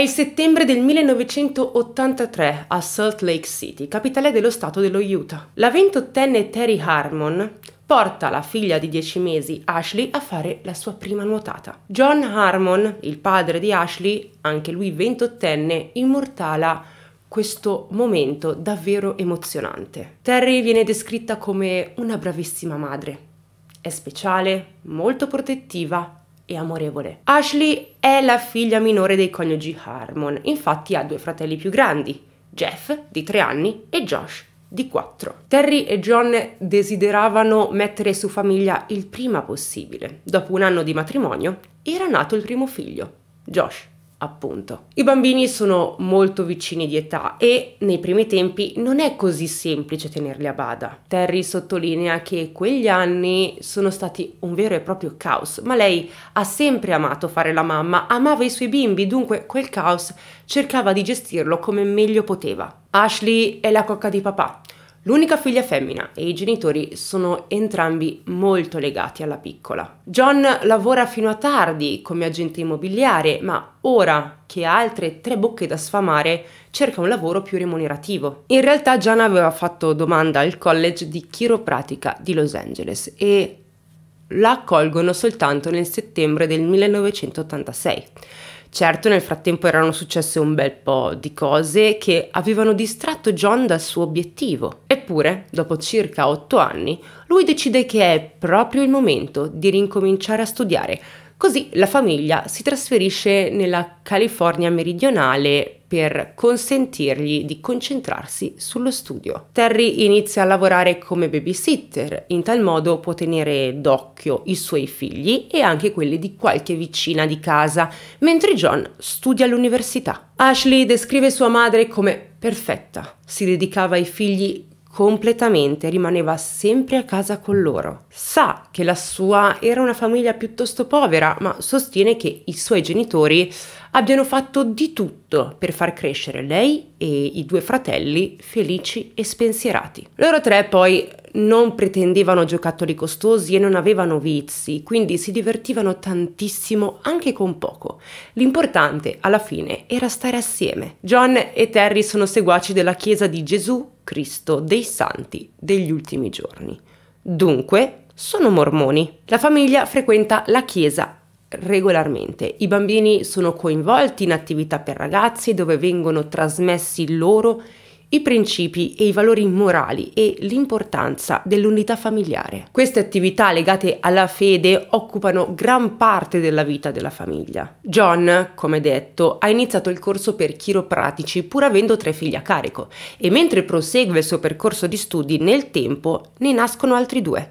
È il settembre del 1983 a Salt Lake City, capitale dello stato dello Utah. La ventottenne Terry Harmon porta la figlia di 10 mesi, Ashley, a fare la sua prima nuotata. John Harmon, il padre di Ashley, anche lui ventottenne, immortala questo momento davvero emozionante. Terry viene descritta come una bravissima madre. È speciale, molto protettiva e amorevole. Ashley è la figlia minore dei coniugi Harmon, infatti ha due fratelli più grandi, Jeff di tre anni e Josh di quattro. Terry e John desideravano mettere su famiglia il prima possibile. Dopo un anno di matrimonio era nato il primo figlio, Josh appunto. I bambini sono molto vicini di età e nei primi tempi non è così semplice tenerli a bada. Terry sottolinea che quegli anni sono stati un vero e proprio caos, ma lei ha sempre amato fare la mamma, amava i suoi bimbi, dunque quel caos cercava di gestirlo come meglio poteva. Ashley è la cocca di papà. L'unica figlia femmina e i genitori sono entrambi molto legati alla piccola. John lavora fino a tardi come agente immobiliare, ma ora che ha altre tre bocche da sfamare, cerca un lavoro più remunerativo. In realtà John aveva fatto domanda al college di chiropratica di Los Angeles e la accolgono soltanto nel settembre del 1986 Certo, nel frattempo erano successe un bel po' di cose che avevano distratto John dal suo obiettivo. Eppure, dopo circa otto anni, lui decide che è proprio il momento di rincominciare a studiare. Così la famiglia si trasferisce nella California meridionale per consentirgli di concentrarsi sullo studio. Terry inizia a lavorare come babysitter, in tal modo può tenere d'occhio i suoi figli e anche quelli di qualche vicina di casa, mentre John studia all'università. Ashley descrive sua madre come perfetta, si dedicava ai figli completamente, rimaneva sempre a casa con loro. Sa che la sua era una famiglia piuttosto povera, ma sostiene che i suoi genitori abbiano fatto di tutto per far crescere lei e i due fratelli felici e spensierati. Loro tre poi non pretendevano giocattoli costosi e non avevano vizi, quindi si divertivano tantissimo anche con poco. L'importante alla fine era stare assieme. John e Terry sono seguaci della Chiesa di Gesù Cristo dei Santi degli ultimi giorni. Dunque, sono mormoni. La famiglia frequenta la chiesa regolarmente. I bambini sono coinvolti in attività per ragazzi dove vengono trasmessi loro i principi e i valori morali e l'importanza dell'unità familiare. Queste attività legate alla fede occupano gran parte della vita della famiglia. John, come detto, ha iniziato il corso per chiropratici pur avendo tre figli a carico e mentre prosegue il suo percorso di studi nel tempo ne nascono altri due,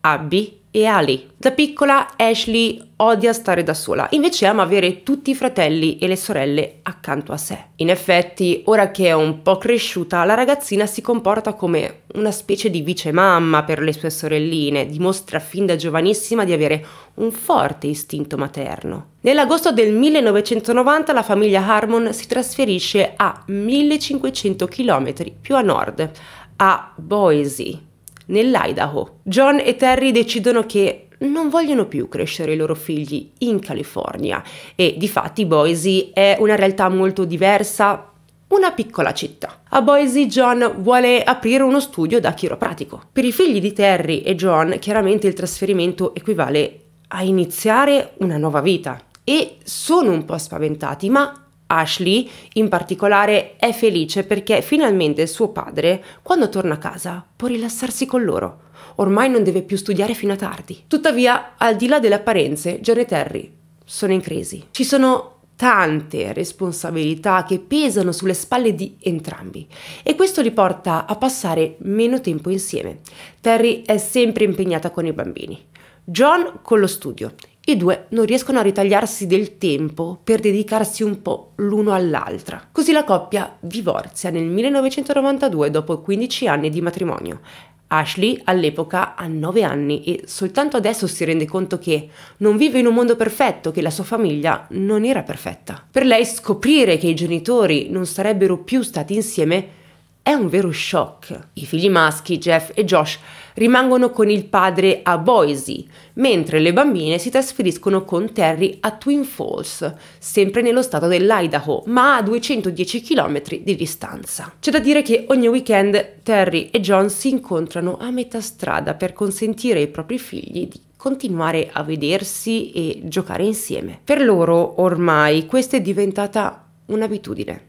Abby e Ali. Da piccola Ashley odia stare da sola, invece ama avere tutti i fratelli e le sorelle accanto a sé. In effetti, ora che è un po' cresciuta, la ragazzina si comporta come una specie di vice mamma per le sue sorelline, dimostra fin da giovanissima di avere un forte istinto materno. Nell'agosto del 1990 la famiglia Harmon si trasferisce a 1500 km più a nord, a Boise, nell'Idaho. John e Terry decidono che non vogliono più crescere i loro figli in California e di fatti Boise è una realtà molto diversa, una piccola città. A Boise John vuole aprire uno studio da chiropratico. Per i figli di Terry e John chiaramente il trasferimento equivale a iniziare una nuova vita e sono un po' spaventati ma Ashley, in particolare, è felice perché finalmente suo padre, quando torna a casa, può rilassarsi con loro. Ormai non deve più studiare fino a tardi. Tuttavia, al di là delle apparenze, John e Terry sono in crisi. Ci sono tante responsabilità che pesano sulle spalle di entrambi e questo li porta a passare meno tempo insieme. Terry è sempre impegnata con i bambini, John con lo studio i due non riescono a ritagliarsi del tempo per dedicarsi un po' l'uno all'altra. Così la coppia divorzia nel 1992 dopo 15 anni di matrimonio. Ashley all'epoca ha 9 anni e soltanto adesso si rende conto che non vive in un mondo perfetto, che la sua famiglia non era perfetta. Per lei scoprire che i genitori non sarebbero più stati insieme è un vero shock. I figli maschi, Jeff e Josh, rimangono con il padre a Boise, mentre le bambine si trasferiscono con Terry a Twin Falls, sempre nello stato dell'Idaho, ma a 210 km di distanza. C'è da dire che ogni weekend Terry e John si incontrano a metà strada per consentire ai propri figli di continuare a vedersi e giocare insieme. Per loro ormai questa è diventata un'abitudine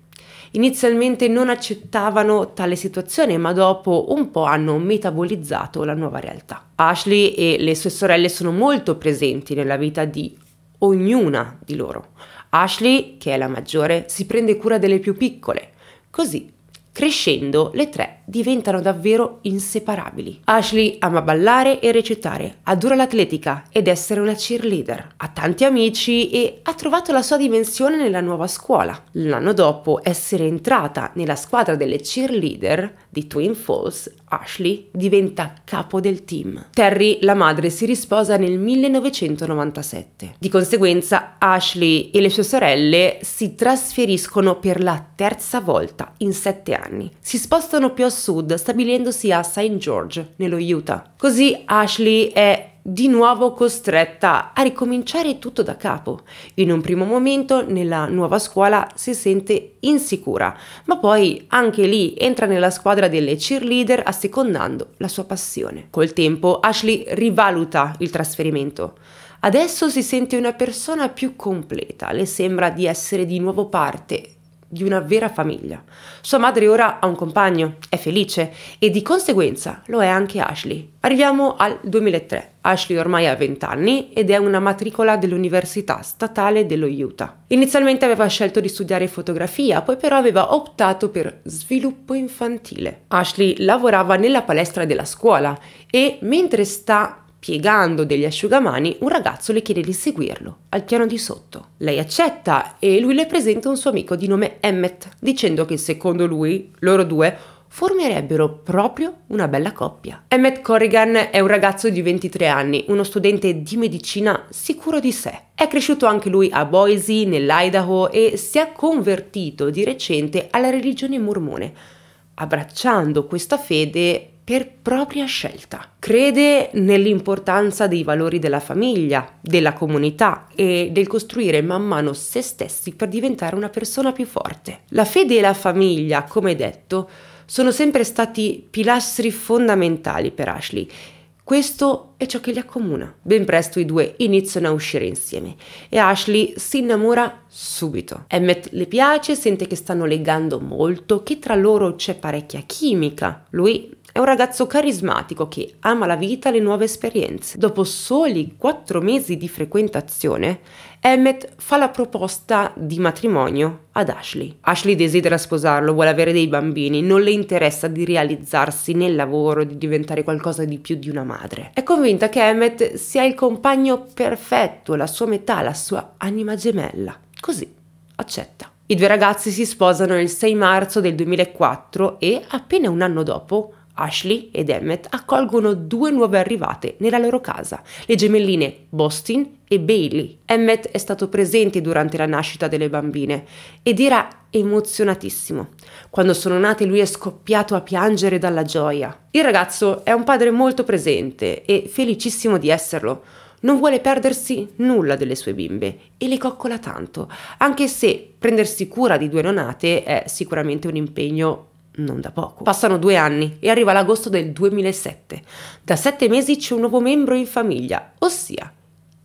inizialmente non accettavano tale situazione, ma dopo un po' hanno metabolizzato la nuova realtà. Ashley e le sue sorelle sono molto presenti nella vita di ognuna di loro. Ashley, che è la maggiore, si prende cura delle più piccole. Così, crescendo, le tre diventano davvero inseparabili. Ashley ama ballare e recitare, adora l'atletica ed essere una cheerleader. Ha tanti amici e ha trovato la sua dimensione nella nuova scuola. L'anno dopo essere entrata nella squadra delle cheerleader di Twin Falls, Ashley diventa capo del team. Terry, la madre, si risposa nel 1997. Di conseguenza, Ashley e le sue sorelle si trasferiscono per la terza volta in sette anni. Si spostano più a sud, stabilendosi a St. George, nello Utah. Così Ashley è di nuovo costretta a ricominciare tutto da capo. In un primo momento nella nuova scuola si sente insicura, ma poi anche lì entra nella squadra delle cheerleader assecondando la sua passione. Col tempo Ashley rivaluta il trasferimento. Adesso si sente una persona più completa, le sembra di essere di nuovo parte di una vera famiglia. Sua madre ora ha un compagno, è felice e di conseguenza lo è anche Ashley. Arriviamo al 2003. Ashley ormai ha 20 anni ed è una matricola dell'Università Statale dello Utah. Inizialmente aveva scelto di studiare fotografia, poi però aveva optato per sviluppo infantile. Ashley lavorava nella palestra della scuola e mentre sta Piegando degli asciugamani, un ragazzo le chiede di seguirlo, al piano di sotto. Lei accetta e lui le presenta un suo amico di nome Emmett, dicendo che secondo lui, loro due, formerebbero proprio una bella coppia. Emmett Corrigan è un ragazzo di 23 anni, uno studente di medicina sicuro di sé. È cresciuto anche lui a Boise, nell'Idaho, e si è convertito di recente alla religione mormone, abbracciando questa fede per propria scelta. Crede nell'importanza dei valori della famiglia, della comunità e del costruire man mano se stessi per diventare una persona più forte. La fede e la famiglia, come detto, sono sempre stati pilastri fondamentali per Ashley questo è ciò che li accomuna. Ben presto i due iniziano a uscire insieme e Ashley si innamora subito. Emmett le piace, sente che stanno legando molto, che tra loro c'è parecchia chimica. Lui è un ragazzo carismatico che ama la vita e le nuove esperienze. Dopo soli 4 mesi di frequentazione, Emmett fa la proposta di matrimonio ad Ashley. Ashley desidera sposarlo, vuole avere dei bambini, non le interessa di realizzarsi nel lavoro, di diventare qualcosa di più di una madre. È convinta che Emmett sia il compagno perfetto, la sua metà, la sua anima gemella. Così accetta. I due ragazzi si sposano il 6 marzo del 2004 e appena un anno dopo Ashley ed Emmett accolgono due nuove arrivate nella loro casa, le gemelline Boston e Bailey. Emmett è stato presente durante la nascita delle bambine ed era emozionatissimo. Quando sono nate lui è scoppiato a piangere dalla gioia. Il ragazzo è un padre molto presente e felicissimo di esserlo. Non vuole perdersi nulla delle sue bimbe e le coccola tanto, anche se prendersi cura di due nonate è sicuramente un impegno non da poco. Passano due anni e arriva l'agosto del 2007. Da sette mesi c'è un nuovo membro in famiglia, ossia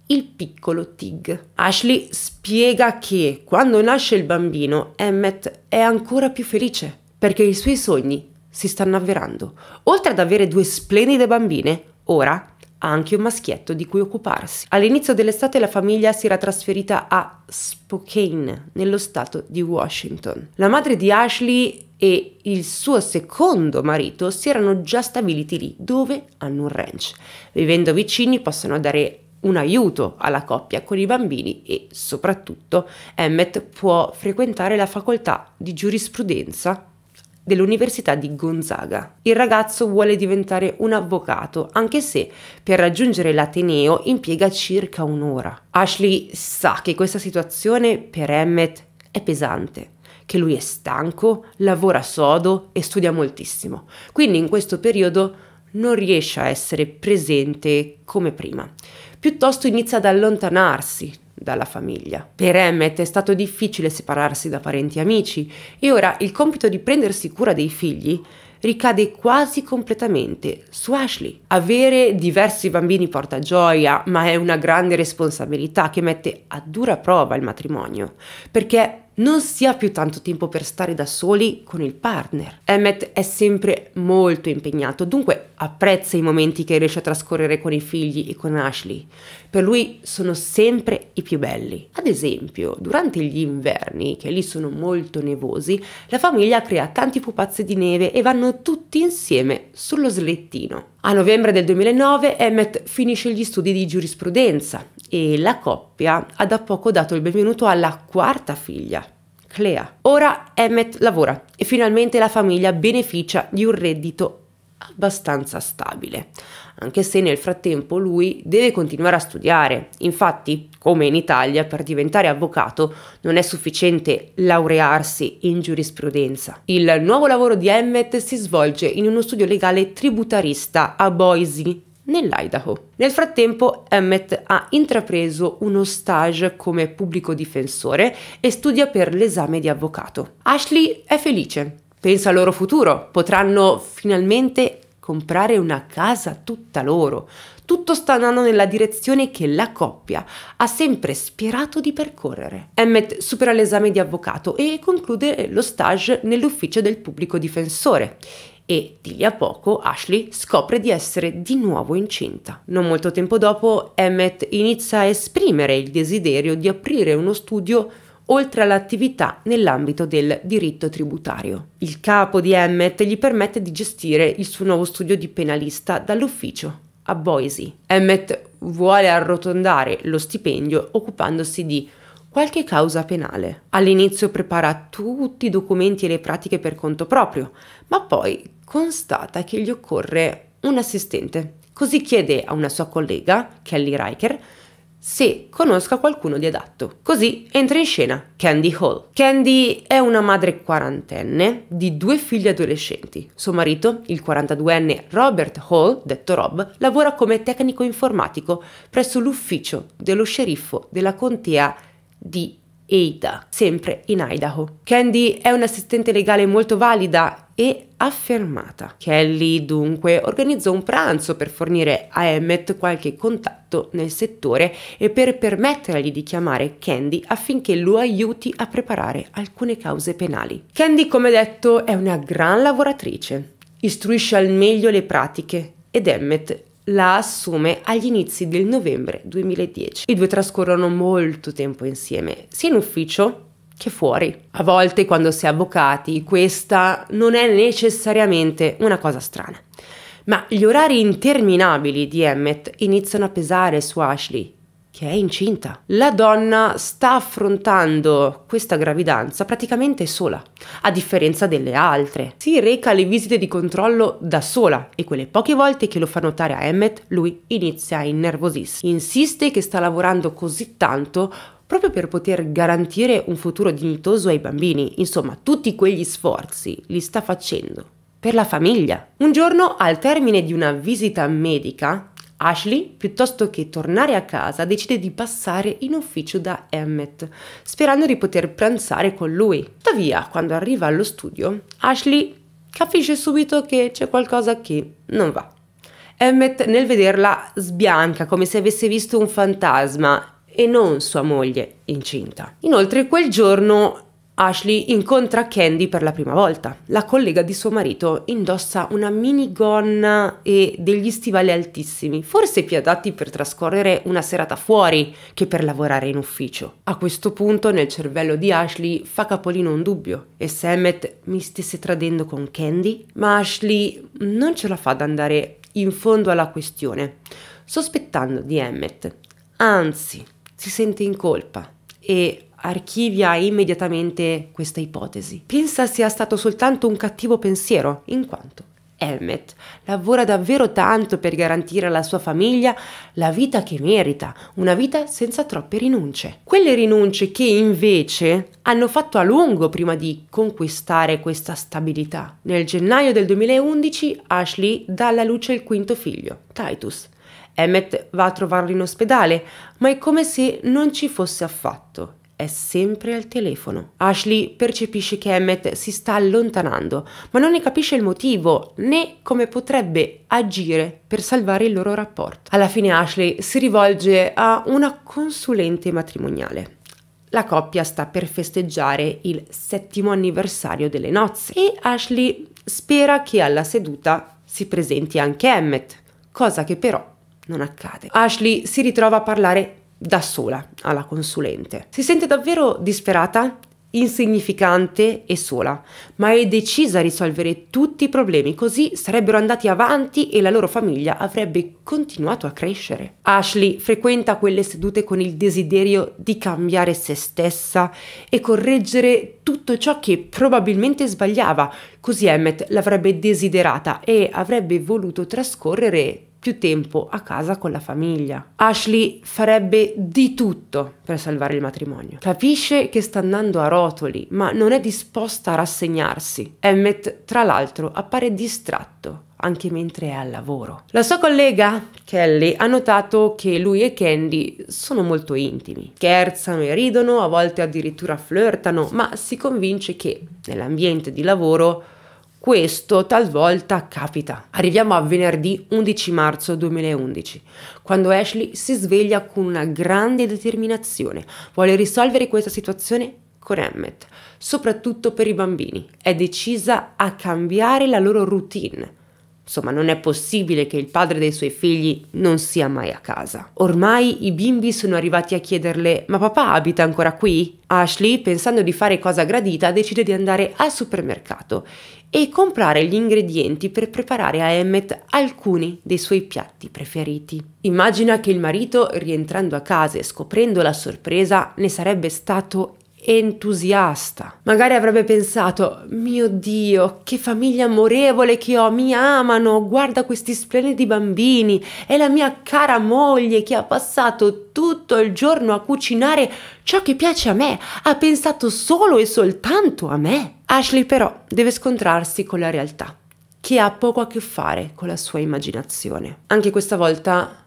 il piccolo Tig. Ashley spiega che quando nasce il bambino, Emmett è ancora più felice perché i suoi sogni si stanno avverando. Oltre ad avere due splendide bambine, ora ha anche un maschietto di cui occuparsi. All'inizio dell'estate la famiglia si era trasferita a Spokane, nello stato di Washington. La madre di Ashley e il suo secondo marito si erano già stabiliti lì, dove hanno un ranch. Vivendo vicini possono dare un aiuto alla coppia con i bambini e soprattutto Emmett può frequentare la facoltà di giurisprudenza dell'Università di Gonzaga. Il ragazzo vuole diventare un avvocato, anche se per raggiungere l'ateneo impiega circa un'ora. Ashley sa che questa situazione per Emmett è pesante che lui è stanco, lavora sodo e studia moltissimo. Quindi in questo periodo non riesce a essere presente come prima. Piuttosto inizia ad allontanarsi, dalla famiglia. Per Emmet è stato difficile separarsi da parenti e amici e ora il compito di prendersi cura dei figli ricade quasi completamente su Ashley. Avere diversi bambini porta gioia, ma è una grande responsabilità che mette a dura prova il matrimonio, perché non si ha più tanto tempo per stare da soli con il partner. Emmett è sempre molto impegnato, dunque apprezza i momenti che riesce a trascorrere con i figli e con Ashley. Per lui sono sempre i più belli. Ad esempio, durante gli inverni, che lì sono molto nevosi, la famiglia crea tanti pupazzi di neve e vanno tutti insieme sullo slettino. A novembre del 2009 Emmett finisce gli studi di giurisprudenza e la coppia ha da poco dato il benvenuto alla quarta figlia, Clea. Ora Emmet lavora e finalmente la famiglia beneficia di un reddito abbastanza stabile, anche se nel frattempo lui deve continuare a studiare. Infatti, come in Italia, per diventare avvocato non è sufficiente laurearsi in giurisprudenza. Il nuovo lavoro di Emmet si svolge in uno studio legale tributarista a Boise, nell'Idaho. Nel frattempo Emmett ha intrapreso uno stage come pubblico difensore e studia per l'esame di avvocato. Ashley è felice, pensa al loro futuro, potranno finalmente comprare una casa tutta loro. Tutto sta andando nella direzione che la coppia ha sempre sperato di percorrere. Emmett supera l'esame di avvocato e conclude lo stage nell'ufficio del pubblico difensore e di lì a poco Ashley scopre di essere di nuovo incinta. Non molto tempo dopo Emmett inizia a esprimere il desiderio di aprire uno studio oltre all'attività nell'ambito del diritto tributario. Il capo di Emmett gli permette di gestire il suo nuovo studio di penalista dall'ufficio a Boise. Emmett vuole arrotondare lo stipendio occupandosi di qualche causa penale. All'inizio prepara tutti i documenti e le pratiche per conto proprio, ma poi constata che gli occorre un assistente, così chiede a una sua collega, Kelly Riker, se conosca qualcuno di adatto. Così entra in scena Candy Hall. Candy è una madre quarantenne di due figli adolescenti. Suo marito, il 42enne Robert Hall, detto Rob, lavora come tecnico informatico presso l'ufficio dello sceriffo della contea di Ada, sempre in Idaho. Candy è un'assistente legale molto valida e affermata. Kelly dunque organizzò un pranzo per fornire a Emmett qualche contatto nel settore e per permettergli di chiamare Candy affinché lo aiuti a preparare alcune cause penali. Candy, come detto, è una gran lavoratrice, istruisce al meglio le pratiche ed Emmett la assume agli inizi del novembre 2010. I due trascorrono molto tempo insieme, sia in ufficio che fuori. A volte quando si è avvocati questa non è necessariamente una cosa strana. Ma gli orari interminabili di Emmett iniziano a pesare su Ashley che è incinta. La donna sta affrontando questa gravidanza praticamente sola, a differenza delle altre. Si reca alle visite di controllo da sola e quelle poche volte che lo fa notare a Emmett, lui inizia a innervosirsi. Insiste che sta lavorando così tanto proprio per poter garantire un futuro dignitoso ai bambini. Insomma, tutti quegli sforzi li sta facendo per la famiglia. Un giorno, al termine di una visita medica, Ashley, piuttosto che tornare a casa, decide di passare in ufficio da Emmett, sperando di poter pranzare con lui. Tuttavia, quando arriva allo studio, Ashley capisce subito che c'è qualcosa che non va. Emmett nel vederla sbianca come se avesse visto un fantasma e non sua moglie incinta. Inoltre quel giorno Ashley incontra Candy per la prima volta. La collega di suo marito indossa una minigonna e degli stivali altissimi, forse più adatti per trascorrere una serata fuori che per lavorare in ufficio. A questo punto nel cervello di Ashley fa capolino un dubbio e se Emmett mi stesse tradendo con Candy? Ma Ashley non ce la fa ad andare in fondo alla questione, sospettando di Emmett. Anzi, si sente in colpa e archivia immediatamente questa ipotesi. Pensa sia stato soltanto un cattivo pensiero, in quanto Helmet lavora davvero tanto per garantire alla sua famiglia la vita che merita, una vita senza troppe rinunce. Quelle rinunce che invece hanno fatto a lungo prima di conquistare questa stabilità. Nel gennaio del 2011 Ashley dà alla luce il quinto figlio, Titus. Emmett va a trovarlo in ospedale, ma è come se non ci fosse affatto è sempre al telefono. Ashley percepisce che Emmett si sta allontanando, ma non ne capisce il motivo né come potrebbe agire per salvare il loro rapporto. Alla fine Ashley si rivolge a una consulente matrimoniale. La coppia sta per festeggiare il settimo anniversario delle nozze e Ashley spera che alla seduta si presenti anche Emmett, cosa che però non accade. Ashley si ritrova a parlare da sola alla consulente. Si sente davvero disperata, insignificante e sola, ma è decisa a risolvere tutti i problemi, così sarebbero andati avanti e la loro famiglia avrebbe continuato a crescere. Ashley frequenta quelle sedute con il desiderio di cambiare se stessa e correggere tutto ciò che probabilmente sbagliava, così Emmett l'avrebbe desiderata e avrebbe voluto trascorrere più tempo a casa con la famiglia. Ashley farebbe di tutto per salvare il matrimonio. Capisce che sta andando a rotoli, ma non è disposta a rassegnarsi. Emmett, tra l'altro, appare distratto anche mentre è al lavoro. La sua collega, Kelly, ha notato che lui e Candy sono molto intimi. Scherzano e ridono, a volte addirittura flirtano, ma si convince che nell'ambiente di lavoro questo talvolta capita. Arriviamo a venerdì 11 marzo 2011, quando Ashley si sveglia con una grande determinazione. Vuole risolvere questa situazione con Emmett, soprattutto per i bambini. È decisa a cambiare la loro routine Insomma, non è possibile che il padre dei suoi figli non sia mai a casa. Ormai i bimbi sono arrivati a chiederle: Ma papà abita ancora qui? Ashley, pensando di fare cosa gradita, decide di andare al supermercato e comprare gli ingredienti per preparare a Emmett alcuni dei suoi piatti preferiti. Immagina che il marito, rientrando a casa e scoprendo la sorpresa, ne sarebbe stato entusiasta. Magari avrebbe pensato, mio Dio, che famiglia amorevole che ho, mi amano, guarda questi splendidi bambini, è la mia cara moglie che ha passato tutto il giorno a cucinare ciò che piace a me, ha pensato solo e soltanto a me. Ashley però deve scontrarsi con la realtà, che ha poco a che fare con la sua immaginazione. Anche questa volta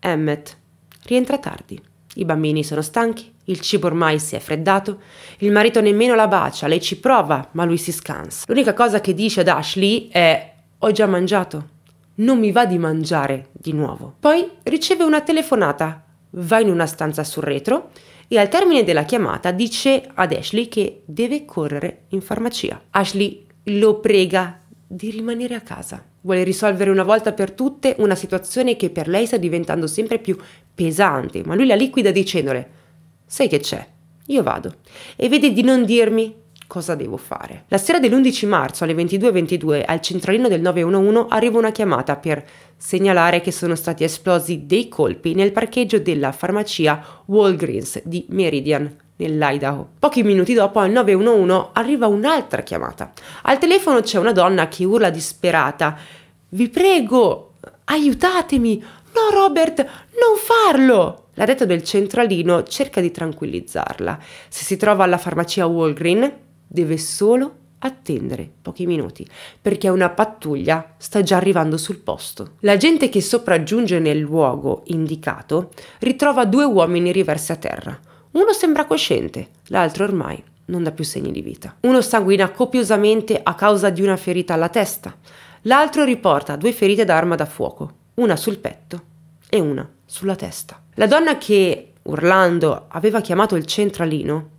Emmett rientra tardi. I bambini sono stanchi, il cibo ormai si è freddato, il marito nemmeno la bacia, lei ci prova, ma lui si scansa. L'unica cosa che dice ad Ashley è ho già mangiato, non mi va di mangiare di nuovo. Poi riceve una telefonata, va in una stanza sul retro e al termine della chiamata dice ad Ashley che deve correre in farmacia. Ashley lo prega di rimanere a casa vuole risolvere una volta per tutte una situazione che per lei sta diventando sempre più pesante, ma lui la liquida dicendole, sai che c'è, io vado, e vede di non dirmi cosa devo fare. La sera dell'11 marzo alle 22.22 .22, al centralino del 911 arriva una chiamata per segnalare che sono stati esplosi dei colpi nel parcheggio della farmacia Walgreens di Meridian, nell'Idaho. Pochi minuti dopo al 911 arriva un'altra chiamata. Al telefono c'è una donna che urla disperata. Vi prego, aiutatemi! No Robert, non farlo! La L'addetto del centralino cerca di tranquillizzarla. Se si trova alla farmacia Walgreen, deve solo attendere pochi minuti, perché una pattuglia sta già arrivando sul posto. La gente che sopraggiunge nel luogo indicato ritrova due uomini riversi a terra. Uno sembra cosciente, l'altro ormai non dà più segni di vita. Uno sanguina copiosamente a causa di una ferita alla testa, l'altro riporta due ferite d'arma da fuoco, una sul petto e una sulla testa. La donna che, urlando, aveva chiamato il centralino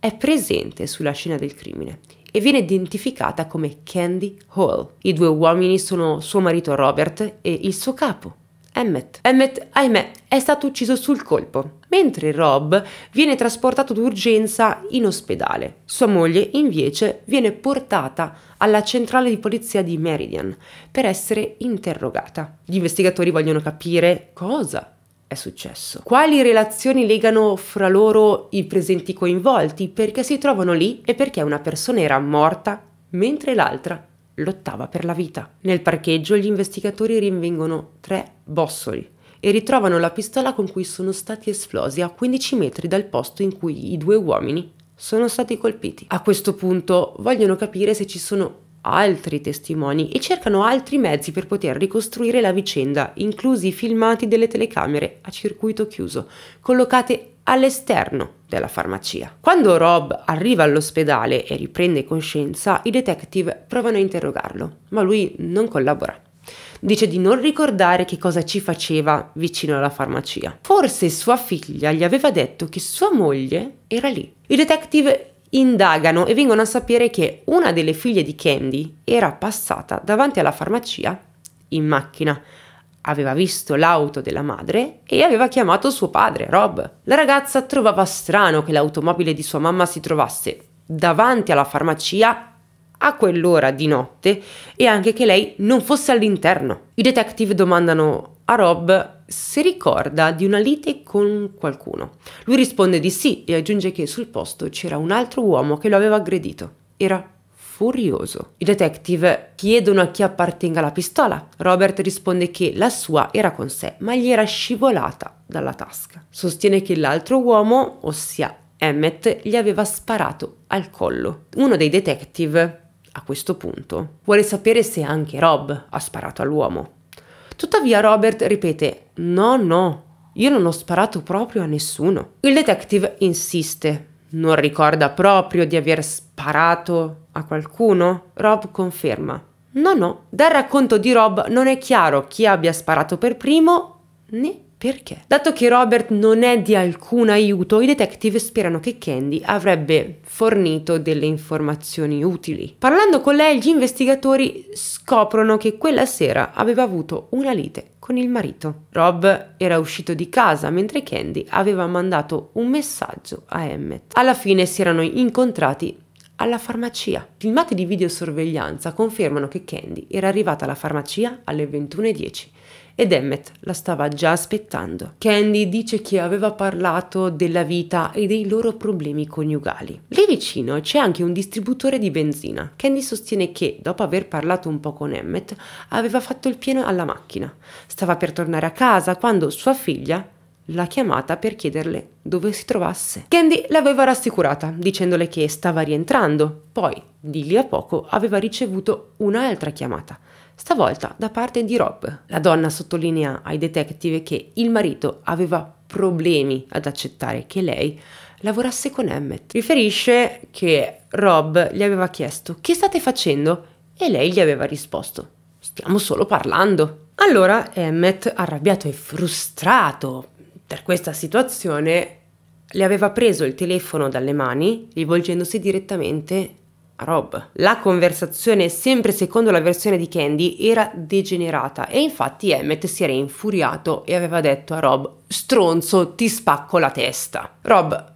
è presente sulla scena del crimine e viene identificata come Candy Hall. I due uomini sono suo marito Robert e il suo capo, Emmett. Emmet, ahimè, è stato ucciso sul colpo, mentre Rob viene trasportato d'urgenza in ospedale. Sua moglie, invece, viene portata alla centrale di polizia di Meridian per essere interrogata. Gli investigatori vogliono capire cosa è successo. Quali relazioni legano fra loro i presenti coinvolti, perché si trovano lì e perché una persona era morta mentre l'altra lottava per la vita. Nel parcheggio gli investigatori rinvengono tre bossoli e ritrovano la pistola con cui sono stati esplosi a 15 metri dal posto in cui i due uomini sono stati colpiti. A questo punto vogliono capire se ci sono altri testimoni e cercano altri mezzi per poter ricostruire la vicenda, inclusi i filmati delle telecamere a circuito chiuso, collocate all'esterno della farmacia. Quando Rob arriva all'ospedale e riprende coscienza, i detective provano a interrogarlo, ma lui non collabora. Dice di non ricordare che cosa ci faceva vicino alla farmacia. Forse sua figlia gli aveva detto che sua moglie era lì. I detective indagano e vengono a sapere che una delle figlie di Candy era passata davanti alla farmacia in macchina aveva visto l'auto della madre e aveva chiamato suo padre, Rob. La ragazza trovava strano che l'automobile di sua mamma si trovasse davanti alla farmacia a quell'ora di notte e anche che lei non fosse all'interno. I detective domandano a Rob se ricorda di una lite con qualcuno. Lui risponde di sì e aggiunge che sul posto c'era un altro uomo che lo aveva aggredito. Era furioso. I detective chiedono a chi appartenga la pistola. Robert risponde che la sua era con sé, ma gli era scivolata dalla tasca. Sostiene che l'altro uomo, ossia Emmett, gli aveva sparato al collo. Uno dei detective, a questo punto, vuole sapere se anche Rob ha sparato all'uomo. Tuttavia Robert ripete no, no, io non ho sparato proprio a nessuno. Il detective insiste, non ricorda proprio di aver sparato a qualcuno? Rob conferma. No, no, dal racconto di Rob non è chiaro chi abbia sparato per primo né perché. Dato che Robert non è di alcun aiuto, i detective sperano che Candy avrebbe fornito delle informazioni utili. Parlando con lei, gli investigatori scoprono che quella sera aveva avuto una lite con il marito. Rob era uscito di casa mentre Candy aveva mandato un messaggio a Emmett. Alla fine si erano incontrati alla farmacia. Filmati di videosorveglianza confermano che Candy era arrivata alla farmacia alle 21.10 ed Emmett la stava già aspettando. Candy dice che aveva parlato della vita e dei loro problemi coniugali. Lì vicino c'è anche un distributore di benzina. Candy sostiene che, dopo aver parlato un po' con Emmett, aveva fatto il pieno alla macchina. Stava per tornare a casa quando sua figlia la chiamata per chiederle dove si trovasse. Candy l'aveva rassicurata dicendole che stava rientrando, poi di lì a poco aveva ricevuto un'altra chiamata, stavolta da parte di Rob. La donna sottolinea ai detective che il marito aveva problemi ad accettare che lei lavorasse con Emmett. Riferisce che Rob gli aveva chiesto che state facendo e lei gli aveva risposto stiamo solo parlando. Allora Emmett, arrabbiato e frustrato per questa situazione le aveva preso il telefono dalle mani rivolgendosi direttamente a Rob. La conversazione, sempre secondo la versione di Candy, era degenerata e infatti Emmett si era infuriato e aveva detto a Rob stronzo ti spacco la testa. Rob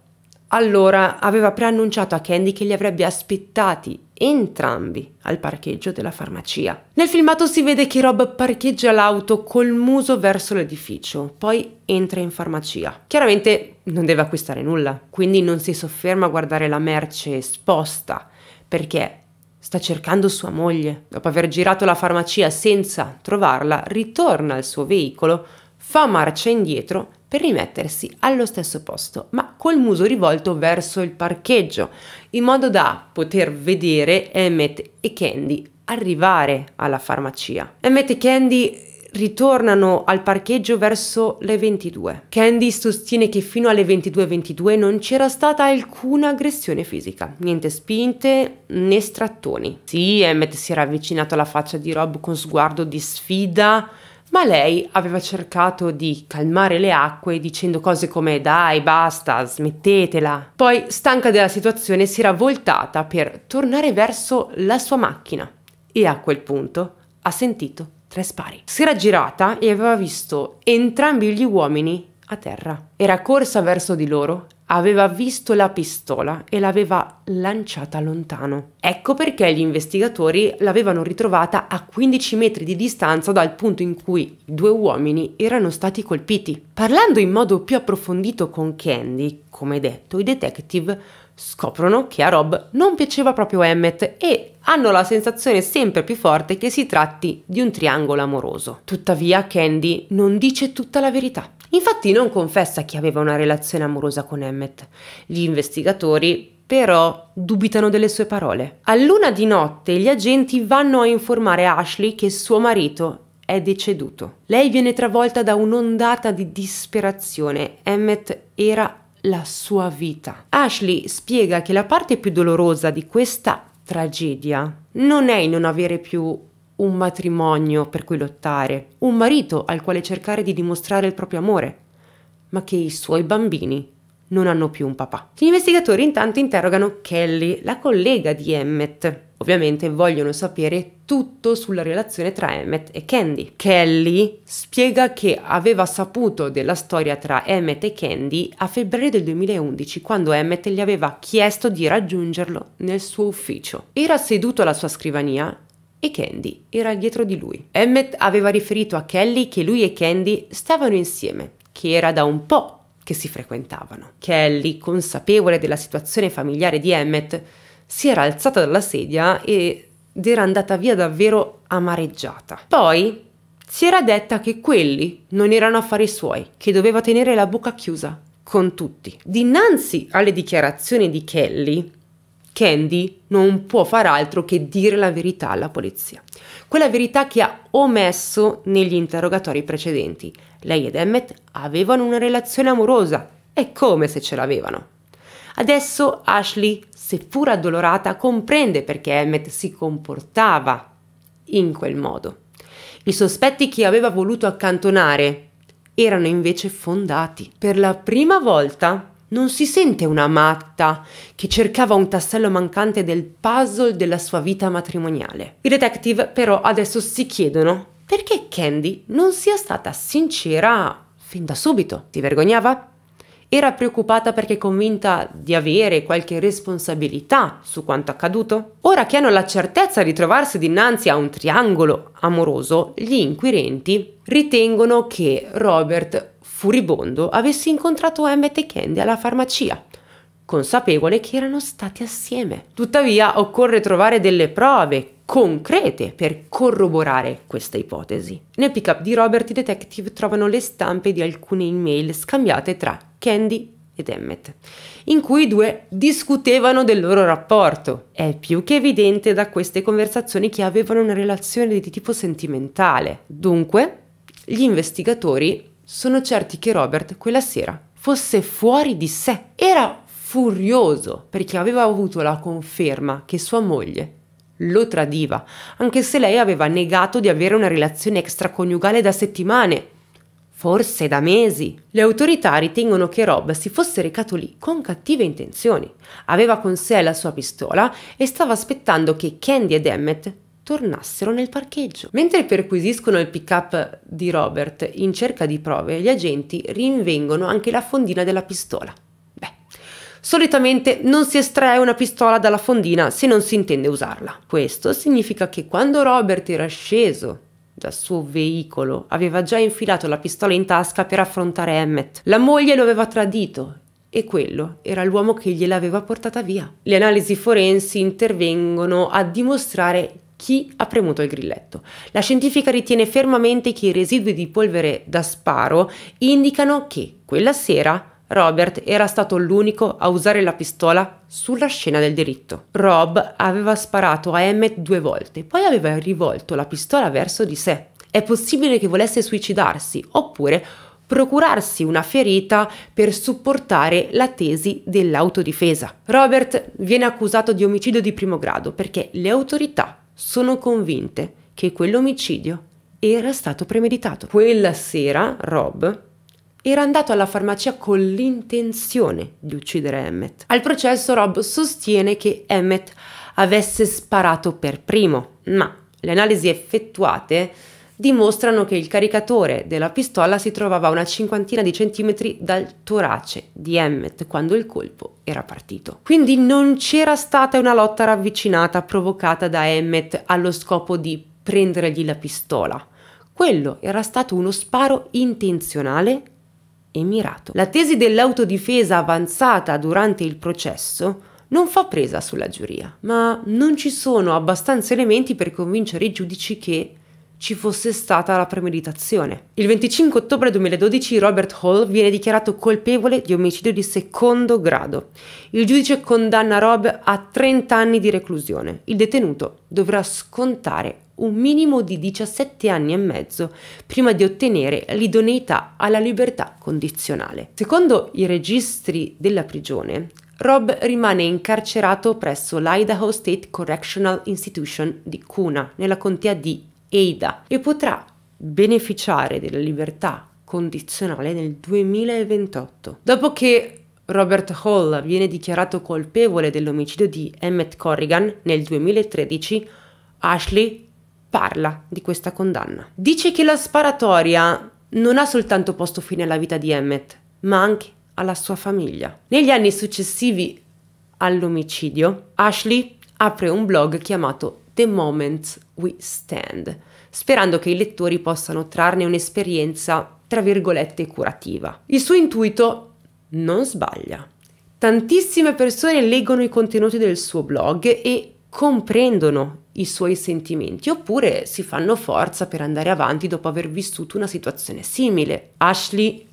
allora aveva preannunciato a Candy che li avrebbe aspettati entrambi al parcheggio della farmacia. Nel filmato si vede che Rob parcheggia l'auto col muso verso l'edificio, poi entra in farmacia. Chiaramente non deve acquistare nulla, quindi non si sofferma a guardare la merce esposta, perché sta cercando sua moglie. Dopo aver girato la farmacia senza trovarla, ritorna al suo veicolo, fa marcia indietro per rimettersi allo stesso posto, ma col muso rivolto verso il parcheggio, in modo da poter vedere Emmett e Candy arrivare alla farmacia. Emmett e Candy ritornano al parcheggio verso le 22. Candy sostiene che fino alle 22.22 non c'era stata alcuna aggressione fisica, niente spinte né strattoni. Sì, Emmett si era avvicinato alla faccia di Rob con sguardo di sfida ma lei aveva cercato di calmare le acque dicendo cose come dai, basta, smettetela. Poi, stanca della situazione, si era voltata per tornare verso la sua macchina e a quel punto ha sentito tre spari. Si era girata e aveva visto entrambi gli uomini a terra. Era corsa verso di loro aveva visto la pistola e l'aveva lanciata lontano. Ecco perché gli investigatori l'avevano ritrovata a 15 metri di distanza dal punto in cui i due uomini erano stati colpiti. Parlando in modo più approfondito con Candy, come detto, i detective scoprono che a Rob non piaceva proprio Emmett e hanno la sensazione sempre più forte che si tratti di un triangolo amoroso. Tuttavia Candy non dice tutta la verità. Infatti non confessa che aveva una relazione amorosa con Emmett. Gli investigatori però dubitano delle sue parole. A luna di notte gli agenti vanno a informare Ashley che suo marito è deceduto. Lei viene travolta da un'ondata di disperazione. Emmett era la sua vita. Ashley spiega che la parte più dolorosa di questa tragedia non è non avere più un matrimonio per cui lottare, un marito al quale cercare di dimostrare il proprio amore, ma che i suoi bambini non hanno più un papà. Gli investigatori intanto interrogano Kelly, la collega di Emmett. Ovviamente vogliono sapere tutto sulla relazione tra Emmett e Candy. Kelly spiega che aveva saputo della storia tra Emmett e Candy a febbraio del 2011, quando Emmett gli aveva chiesto di raggiungerlo nel suo ufficio. Era seduto alla sua scrivania e Candy era dietro di lui. Emmett aveva riferito a Kelly che lui e Candy stavano insieme, che era da un po' che si frequentavano. Kelly, consapevole della situazione familiare di Emmett, si era alzata dalla sedia ed era andata via davvero amareggiata. Poi si era detta che quelli non erano affari suoi, che doveva tenere la bocca chiusa con tutti. Dinanzi alle dichiarazioni di Kelly, Candy non può far altro che dire la verità alla polizia. Quella verità che ha omesso negli interrogatori precedenti. Lei ed Emmett avevano una relazione amorosa, è come se ce l'avevano. Adesso Ashley, seppur addolorata, comprende perché Emmett si comportava in quel modo. I sospetti che aveva voluto accantonare erano invece fondati. Per la prima volta non si sente una matta che cercava un tassello mancante del puzzle della sua vita matrimoniale. I detective però adesso si chiedono perché Candy non sia stata sincera fin da subito. Si vergognava? Era preoccupata perché convinta di avere qualche responsabilità su quanto accaduto? Ora che hanno la certezza di trovarsi dinanzi a un triangolo amoroso, gli inquirenti ritengono che Robert furibondo, avessi incontrato Emmett e Candy alla farmacia, consapevole che erano stati assieme. Tuttavia occorre trovare delle prove concrete per corroborare questa ipotesi. Nel pick-up di Robert i detective trovano le stampe di alcune email scambiate tra Candy ed Emmett, in cui i due discutevano del loro rapporto. È più che evidente da queste conversazioni che avevano una relazione di tipo sentimentale. Dunque, gli investigatori sono certi che Robert quella sera fosse fuori di sé. Era furioso perché aveva avuto la conferma che sua moglie lo tradiva, anche se lei aveva negato di avere una relazione extraconiugale da settimane, forse da mesi. Le autorità ritengono che Rob si fosse recato lì con cattive intenzioni. Aveva con sé la sua pistola e stava aspettando che Candy ed Emmett tornassero nel parcheggio. Mentre perquisiscono il pick-up di Robert in cerca di prove, gli agenti rinvengono anche la fondina della pistola. Beh, solitamente non si estrae una pistola dalla fondina se non si intende usarla. Questo significa che quando Robert era sceso dal suo veicolo, aveva già infilato la pistola in tasca per affrontare Emmett. La moglie lo aveva tradito e quello era l'uomo che gliel'aveva portata via. Le analisi forensi intervengono a dimostrare chi ha premuto il grilletto. La scientifica ritiene fermamente che i residui di polvere da sparo indicano che quella sera Robert era stato l'unico a usare la pistola sulla scena del delitto. Rob aveva sparato a Emmett due volte, poi aveva rivolto la pistola verso di sé. È possibile che volesse suicidarsi oppure procurarsi una ferita per supportare la tesi dell'autodifesa. Robert viene accusato di omicidio di primo grado perché le autorità sono convinte che quell'omicidio era stato premeditato. Quella sera Rob era andato alla farmacia con l'intenzione di uccidere Emmett. Al processo Rob sostiene che Emmett avesse sparato per primo, ma le analisi effettuate dimostrano che il caricatore della pistola si trovava a una cinquantina di centimetri dal torace di Emmett quando il colpo era partito. Quindi non c'era stata una lotta ravvicinata provocata da Emmett allo scopo di prendergli la pistola. Quello era stato uno sparo intenzionale e mirato. La tesi dell'autodifesa avanzata durante il processo non fa presa sulla giuria, ma non ci sono abbastanza elementi per convincere i giudici che ci fosse stata la premeditazione. Il 25 ottobre 2012 Robert Hall viene dichiarato colpevole di omicidio di secondo grado. Il giudice condanna Rob a 30 anni di reclusione. Il detenuto dovrà scontare un minimo di 17 anni e mezzo prima di ottenere l'idoneità alla libertà condizionale. Secondo i registri della prigione, Rob rimane incarcerato presso l'Idaho State Correctional Institution di Cuna, nella contea di EIDA e potrà beneficiare della libertà condizionale nel 2028. Dopo che Robert Hall viene dichiarato colpevole dell'omicidio di Emmett Corrigan nel 2013, Ashley parla di questa condanna. Dice che la sparatoria non ha soltanto posto fine alla vita di Emmett, ma anche alla sua famiglia. Negli anni successivi all'omicidio, Ashley apre un blog chiamato The Moments We Stand, sperando che i lettori possano trarne un'esperienza, tra virgolette, curativa. Il suo intuito non sbaglia. Tantissime persone leggono i contenuti del suo blog e comprendono i suoi sentimenti oppure si fanno forza per andare avanti dopo aver vissuto una situazione simile. Ashley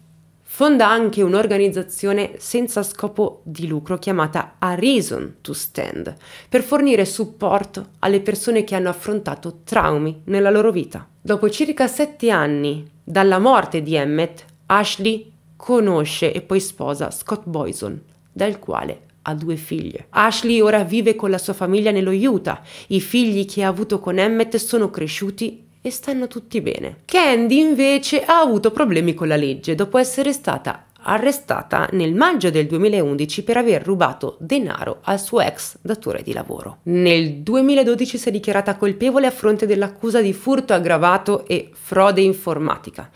fonda anche un'organizzazione senza scopo di lucro chiamata A Reason to Stand per fornire supporto alle persone che hanno affrontato traumi nella loro vita. Dopo circa sette anni dalla morte di Emmett, Ashley conosce e poi sposa Scott Boyson, dal quale ha due figlie. Ashley ora vive con la sua famiglia nello Utah. I figli che ha avuto con Emmett sono cresciuti e stanno tutti bene. Candy invece ha avuto problemi con la legge dopo essere stata arrestata nel maggio del 2011 per aver rubato denaro al suo ex datore di lavoro. Nel 2012 si è dichiarata colpevole a fronte dell'accusa di furto aggravato e frode informatica.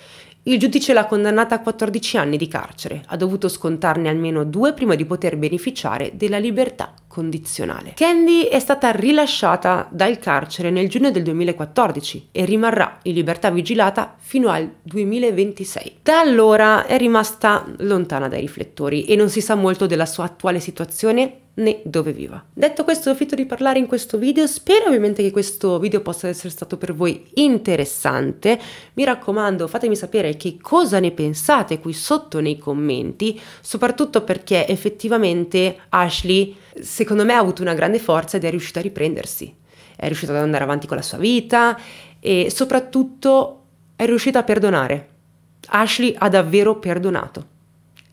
Il giudice l'ha condannata a 14 anni di carcere, ha dovuto scontarne almeno due prima di poter beneficiare della libertà condizionale. Candy è stata rilasciata dal carcere nel giugno del 2014 e rimarrà in libertà vigilata fino al 2026. Da allora è rimasta lontana dai riflettori e non si sa molto della sua attuale situazione né dove viva. Detto questo ho finito di parlare in questo video, spero ovviamente che questo video possa essere stato per voi interessante, mi raccomando fatemi sapere che cosa ne pensate qui sotto nei commenti, soprattutto perché effettivamente Ashley secondo me ha avuto una grande forza ed è riuscita a riprendersi, è riuscita ad andare avanti con la sua vita e soprattutto è riuscita a perdonare. Ashley ha davvero perdonato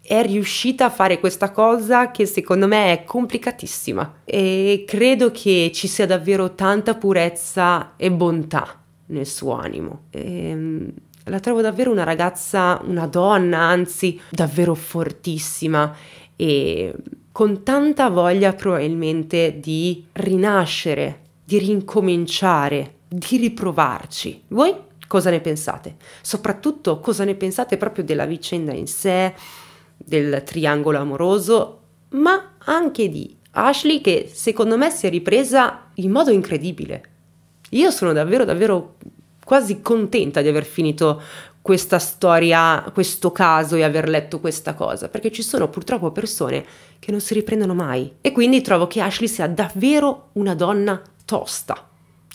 è riuscita a fare questa cosa che secondo me è complicatissima e credo che ci sia davvero tanta purezza e bontà nel suo animo. E, ehm, la trovo davvero una ragazza, una donna, anzi, davvero fortissima e con tanta voglia probabilmente di rinascere, di rincominciare, di riprovarci. Voi cosa ne pensate? Soprattutto cosa ne pensate proprio della vicenda in sé? del triangolo amoroso, ma anche di Ashley che secondo me si è ripresa in modo incredibile. Io sono davvero, davvero quasi contenta di aver finito questa storia, questo caso e aver letto questa cosa, perché ci sono purtroppo persone che non si riprendono mai. E quindi trovo che Ashley sia davvero una donna tosta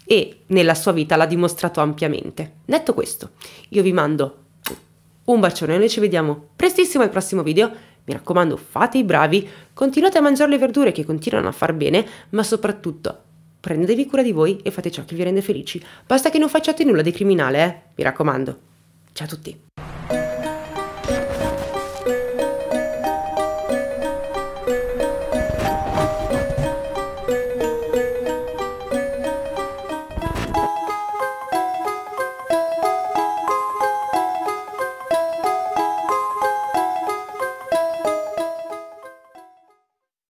e nella sua vita l'ha dimostrato ampiamente. Detto questo, io vi mando un bacione, noi ci vediamo prestissimo al prossimo video. Mi raccomando, fate i bravi, continuate a mangiare le verdure che continuano a far bene, ma soprattutto prendetevi cura di voi e fate ciò che vi rende felici. Basta che non facciate nulla di criminale, eh? Mi raccomando. Ciao a tutti.